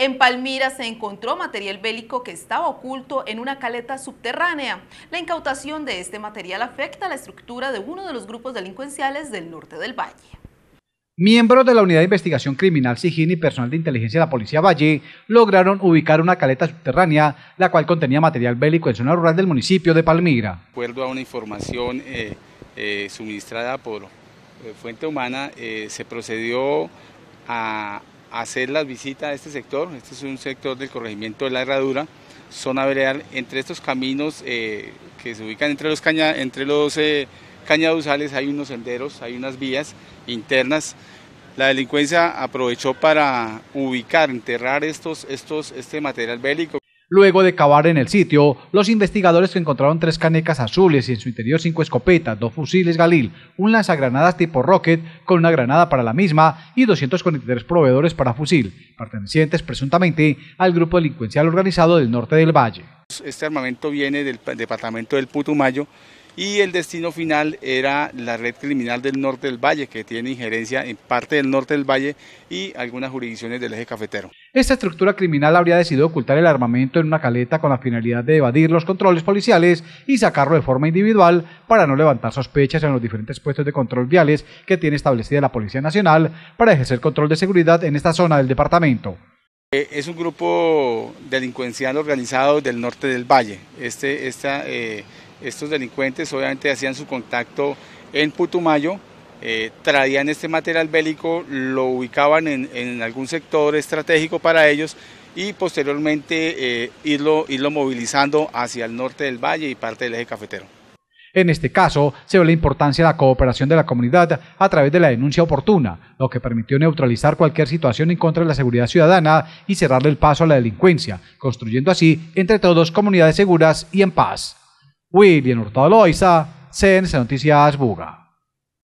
En Palmira se encontró material bélico que estaba oculto en una caleta subterránea. La incautación de este material afecta la estructura de uno de los grupos delincuenciales del norte del valle. Miembros de la Unidad de Investigación Criminal Sigini y personal de inteligencia de la Policía Valle lograron ubicar una caleta subterránea, la cual contenía material bélico en zona rural del municipio de Palmira. De acuerdo a una información eh, eh, suministrada por eh, fuente humana, se procedió a, hacer las visitas a este sector. Este es un sector del corregimiento de la Herradura, zona veredal. Entre estos caminos eh, que se ubican entre los, caña, entre los eh, hay unos senderos, hay unas vías internas. La delincuencia aprovechó para ubicar, enterrar estos, estos, este material bélico. Luego de cavar en el sitio, los investigadores encontraron tres canecas azules y en su interior cinco escopetas, dos fusiles Galil, un lanzagranadas tipo Rocket con una granada para la misma y 243 proveedores para fusil, pertenecientes presuntamente al grupo delincuencial organizado del norte del valle. Este armamento viene del departamento del Putumayo y el destino final era la red criminal del norte del valle, que tiene injerencia en parte del norte del valle y algunas jurisdicciones del eje cafetero. Esta estructura criminal habría decidido ocultar el armamento en una caleta con la finalidad de evadir los controles policiales y sacarlo de forma individual para no levantar sospechas en los diferentes puestos de control viales que tiene establecida la Policía Nacional para ejercer control de seguridad en esta zona del departamento. Eh, es un grupo delincuencial organizado del norte del valle. Este, esta, eh, estos delincuentes obviamente hacían su contacto en Putumayo, eh, traían este material bélico, lo ubicaban en, algún sector estratégico para ellos y posteriormente eh, irlo, irlo movilizando hacia el norte del valle y parte del eje cafetero. En este caso, se ve la importancia de la cooperación de la comunidad a través de la denuncia oportuna, lo que permitió neutralizar cualquier situación en contra de la seguridad ciudadana y cerrarle el paso a la delincuencia, construyendo así, entre todos, comunidades seguras y en paz. William Hurtado Loiza, CNC Noticias Buga.